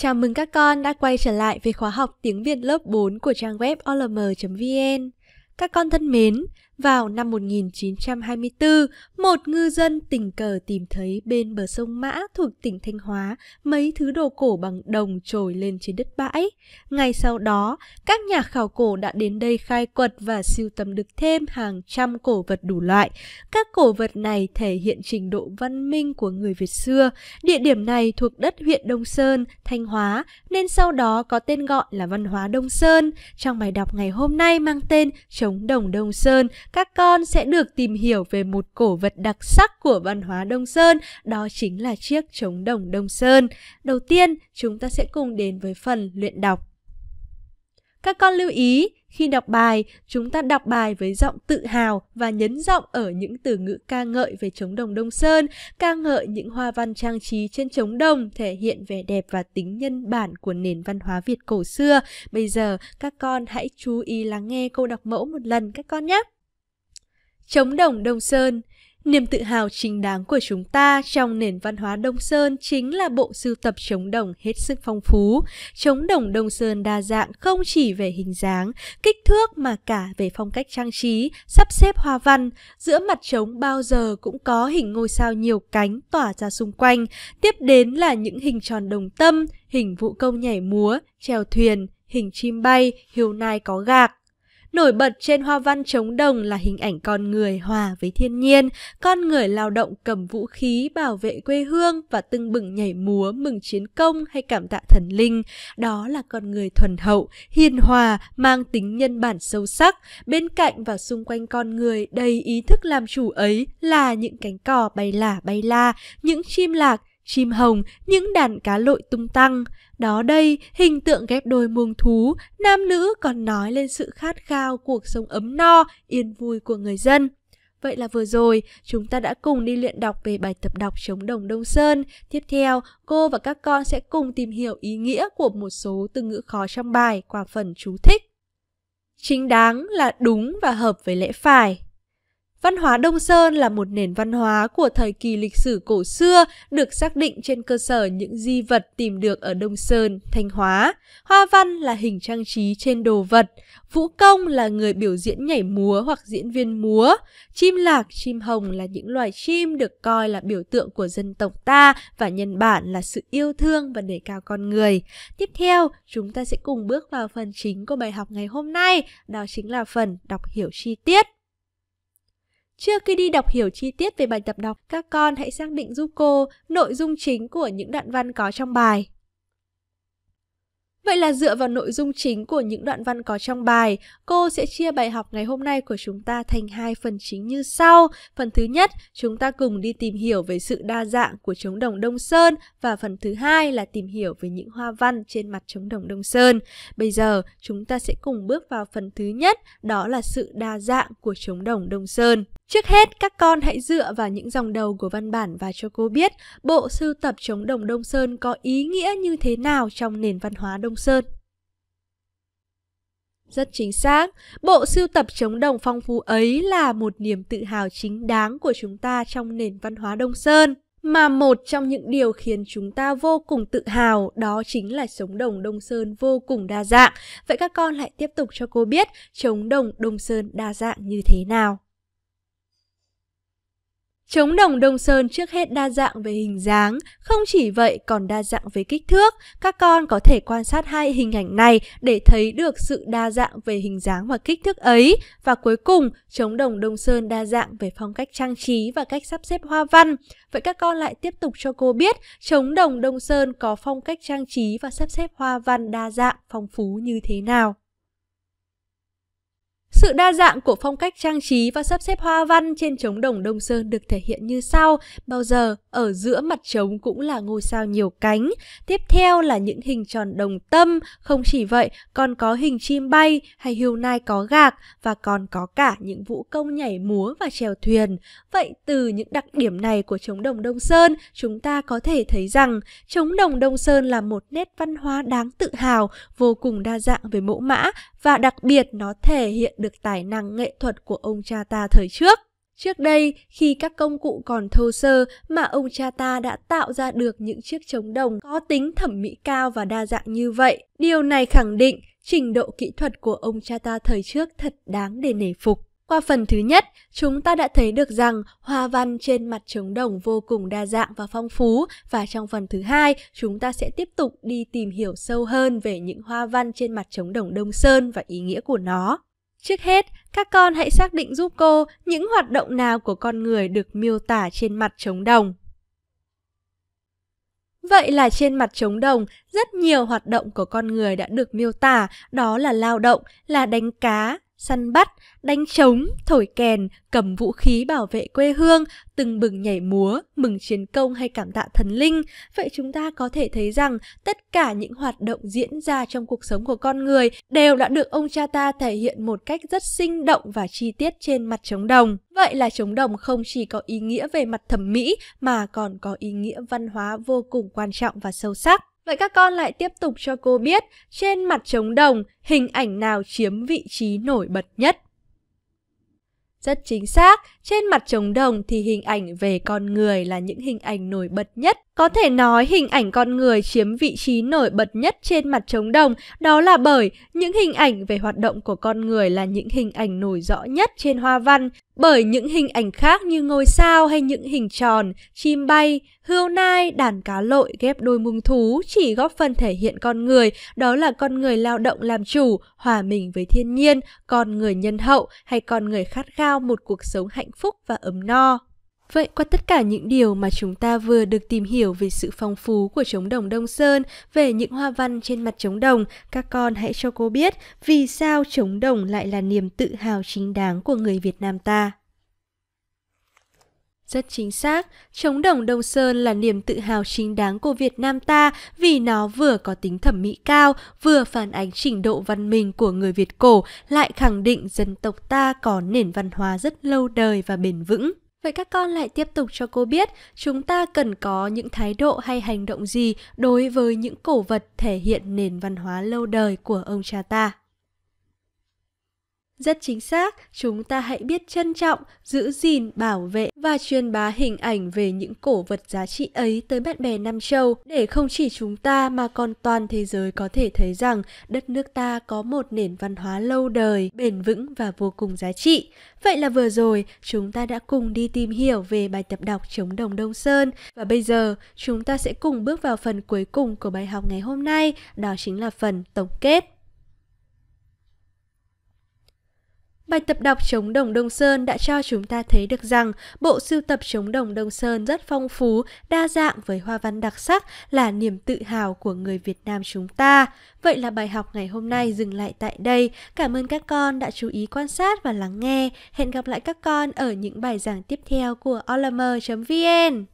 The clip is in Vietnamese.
Chào mừng các con đã quay trở lại với khóa học tiếng Việt lớp 4 của trang web olm.vn. Các con thân mến, vào năm 1924, một ngư dân tình cờ tìm thấy bên bờ sông Mã thuộc tỉnh Thanh Hóa mấy thứ đồ cổ bằng đồng trồi lên trên đất bãi. Ngay sau đó, các nhà khảo cổ đã đến đây khai quật và siêu tầm được thêm hàng trăm cổ vật đủ loại. Các cổ vật này thể hiện trình độ văn minh của người Việt xưa. Địa điểm này thuộc đất huyện Đông Sơn, Thanh Hóa, nên sau đó có tên gọi là văn hóa Đông Sơn. Trong bài đọc ngày hôm nay mang tên Chống đồng Đông Sơn, các con sẽ được tìm hiểu về một cổ vật đặc sắc của văn hóa Đông Sơn, đó chính là chiếc trống đồng Đông Sơn. Đầu tiên, chúng ta sẽ cùng đến với phần luyện đọc. Các con lưu ý, khi đọc bài, chúng ta đọc bài với giọng tự hào và nhấn giọng ở những từ ngữ ca ngợi về trống đồng Đông Sơn, ca ngợi những hoa văn trang trí trên trống đồng thể hiện vẻ đẹp và tính nhân bản của nền văn hóa Việt cổ xưa. Bây giờ, các con hãy chú ý lắng nghe câu đọc mẫu một lần các con nhé! Chống đồng Đông Sơn Niềm tự hào chính đáng của chúng ta trong nền văn hóa Đông Sơn chính là bộ sưu tập chống đồng hết sức phong phú. Chống đồng Đông Sơn đa dạng không chỉ về hình dáng, kích thước mà cả về phong cách trang trí, sắp xếp hoa văn. Giữa mặt trống bao giờ cũng có hình ngôi sao nhiều cánh tỏa ra xung quanh. Tiếp đến là những hình tròn đồng tâm, hình vũ công nhảy múa, trèo thuyền, hình chim bay, hiếu nai có gạc. Nổi bật trên hoa văn trống đồng là hình ảnh con người hòa với thiên nhiên, con người lao động cầm vũ khí bảo vệ quê hương và tưng bừng nhảy múa mừng chiến công hay cảm tạ thần linh. Đó là con người thuần hậu, hiền hòa, mang tính nhân bản sâu sắc. Bên cạnh và xung quanh con người đầy ý thức làm chủ ấy là những cánh cò bay lả bay la, những chim lạc, chim hồng, những đàn cá lội tung tăng. Đó đây, hình tượng ghép đôi muông thú, nam nữ còn nói lên sự khát khao cuộc sống ấm no, yên vui của người dân. Vậy là vừa rồi, chúng ta đã cùng đi luyện đọc về bài tập đọc chống đồng Đông Sơn. Tiếp theo, cô và các con sẽ cùng tìm hiểu ý nghĩa của một số từ ngữ khó trong bài qua phần chú thích. Chính đáng là đúng và hợp với lẽ phải. Văn hóa Đông Sơn là một nền văn hóa của thời kỳ lịch sử cổ xưa được xác định trên cơ sở những di vật tìm được ở Đông Sơn, Thanh Hóa. Hoa văn là hình trang trí trên đồ vật, vũ công là người biểu diễn nhảy múa hoặc diễn viên múa, chim lạc, chim hồng là những loài chim được coi là biểu tượng của dân tộc ta và nhân bản là sự yêu thương và đề cao con người. Tiếp theo, chúng ta sẽ cùng bước vào phần chính của bài học ngày hôm nay, đó chính là phần đọc hiểu chi tiết. Trước khi đi đọc hiểu chi tiết về bài tập đọc, các con hãy xác định giúp cô nội dung chính của những đoạn văn có trong bài. Vậy là dựa vào nội dung chính của những đoạn văn có trong bài, cô sẽ chia bài học ngày hôm nay của chúng ta thành hai phần chính như sau. Phần thứ nhất, chúng ta cùng đi tìm hiểu về sự đa dạng của trống đồng Đông Sơn và phần thứ hai là tìm hiểu về những hoa văn trên mặt trống đồng Đông Sơn. Bây giờ, chúng ta sẽ cùng bước vào phần thứ nhất, đó là sự đa dạng của trống đồng Đông Sơn. Trước hết, các con hãy dựa vào những dòng đầu của văn bản và cho cô biết bộ sưu tập chống đồng Đông Sơn có ý nghĩa như thế nào trong nền văn hóa Đông Sơn. Rất chính xác, bộ sưu tập chống đồng phong phú ấy là một niềm tự hào chính đáng của chúng ta trong nền văn hóa Đông Sơn. Mà một trong những điều khiến chúng ta vô cùng tự hào đó chính là trống đồng Đông Sơn vô cùng đa dạng. Vậy các con lại tiếp tục cho cô biết chống đồng Đông Sơn đa dạng như thế nào. Trống đồng Đông Sơn trước hết đa dạng về hình dáng, không chỉ vậy còn đa dạng về kích thước. Các con có thể quan sát hai hình ảnh này để thấy được sự đa dạng về hình dáng và kích thước ấy. Và cuối cùng, trống đồng Đông Sơn đa dạng về phong cách trang trí và cách sắp xếp hoa văn. Vậy các con lại tiếp tục cho cô biết trống đồng Đông Sơn có phong cách trang trí và sắp xếp hoa văn đa dạng, phong phú như thế nào. Sự đa dạng của phong cách trang trí và sắp xếp hoa văn trên trống đồng Đông Sơn được thể hiện như sau. Bao giờ ở giữa mặt trống cũng là ngôi sao nhiều cánh. Tiếp theo là những hình tròn đồng tâm, không chỉ vậy còn có hình chim bay hay hươu nai có gạc và còn có cả những vũ công nhảy múa và chèo thuyền. Vậy từ những đặc điểm này của trống đồng Đông Sơn, chúng ta có thể thấy rằng trống đồng Đông Sơn là một nét văn hóa đáng tự hào, vô cùng đa dạng về mẫu mã và đặc biệt nó thể hiện được được tài năng nghệ thuật của ông cha ta thời trước. Trước đây, khi các công cụ còn thô sơ mà ông cha ta đã tạo ra được những chiếc trống đồng có tính thẩm mỹ cao và đa dạng như vậy, điều này khẳng định trình độ kỹ thuật của ông cha ta thời trước thật đáng để nể phục. Qua phần thứ nhất, chúng ta đã thấy được rằng hoa văn trên mặt trống đồng vô cùng đa dạng và phong phú và trong phần thứ hai, chúng ta sẽ tiếp tục đi tìm hiểu sâu hơn về những hoa văn trên mặt trống đồng Đông Sơn và ý nghĩa của nó. Trước hết, các con hãy xác định giúp cô những hoạt động nào của con người được miêu tả trên mặt trống đồng. Vậy là trên mặt trống đồng, rất nhiều hoạt động của con người đã được miêu tả, đó là lao động, là đánh cá, săn bắt, đánh trống, thổi kèn, cầm vũ khí bảo vệ quê hương, từng bừng nhảy múa, mừng chiến công hay cảm tạ thần linh. Vậy chúng ta có thể thấy rằng tất cả những hoạt động diễn ra trong cuộc sống của con người đều đã được ông cha ta thể hiện một cách rất sinh động và chi tiết trên mặt trống đồng. Vậy là trống đồng không chỉ có ý nghĩa về mặt thẩm mỹ mà còn có ý nghĩa văn hóa vô cùng quan trọng và sâu sắc. Vậy các con lại tiếp tục cho cô biết trên mặt trống đồng hình ảnh nào chiếm vị trí nổi bật nhất. Rất chính xác, trên mặt trống đồng thì hình ảnh về con người là những hình ảnh nổi bật nhất. Có thể nói hình ảnh con người chiếm vị trí nổi bật nhất trên mặt trống đồng, đó là bởi những hình ảnh về hoạt động của con người là những hình ảnh nổi rõ nhất trên hoa văn, bởi những hình ảnh khác như ngôi sao hay những hình tròn, chim bay, hươu nai, đàn cá lội ghép đôi mung thú chỉ góp phần thể hiện con người, đó là con người lao động làm chủ, hòa mình với thiên nhiên, con người nhân hậu hay con người khát khao một cuộc sống hạnh phúc và ấm no. Vậy qua tất cả những điều mà chúng ta vừa được tìm hiểu về sự phong phú của trống đồng Đông Sơn, về những hoa văn trên mặt trống đồng, các con hãy cho cô biết vì sao trống đồng lại là niềm tự hào chính đáng của người Việt Nam ta. Rất chính xác, chống đồng Đông Sơn là niềm tự hào chính đáng của Việt Nam ta vì nó vừa có tính thẩm mỹ cao, vừa phản ánh trình độ văn minh của người Việt cổ, lại khẳng định dân tộc ta có nền văn hóa rất lâu đời và bền vững. Vậy các con lại tiếp tục cho cô biết chúng ta cần có những thái độ hay hành động gì đối với những cổ vật thể hiện nền văn hóa lâu đời của ông cha ta. Rất chính xác, chúng ta hãy biết trân trọng, giữ gìn, bảo vệ và truyền bá hình ảnh về những cổ vật giá trị ấy tới bạn bè Nam Châu để không chỉ chúng ta mà còn toàn thế giới có thể thấy rằng đất nước ta có một nền văn hóa lâu đời, bền vững và vô cùng giá trị. Vậy là vừa rồi, chúng ta đã cùng đi tìm hiểu về bài tập đọc chống đồng Đông Sơn và bây giờ chúng ta sẽ cùng bước vào phần cuối cùng của bài học ngày hôm nay, đó chính là phần tổng kết. Bài tập đọc chống đồng Đông Sơn đã cho chúng ta thấy được rằng bộ sưu tập chống đồng Đông Sơn rất phong phú, đa dạng với hoa văn đặc sắc là niềm tự hào của người Việt Nam chúng ta. Vậy là bài học ngày hôm nay dừng lại tại đây. Cảm ơn các con đã chú ý quan sát và lắng nghe. Hẹn gặp lại các con ở những bài giảng tiếp theo của olm.vn.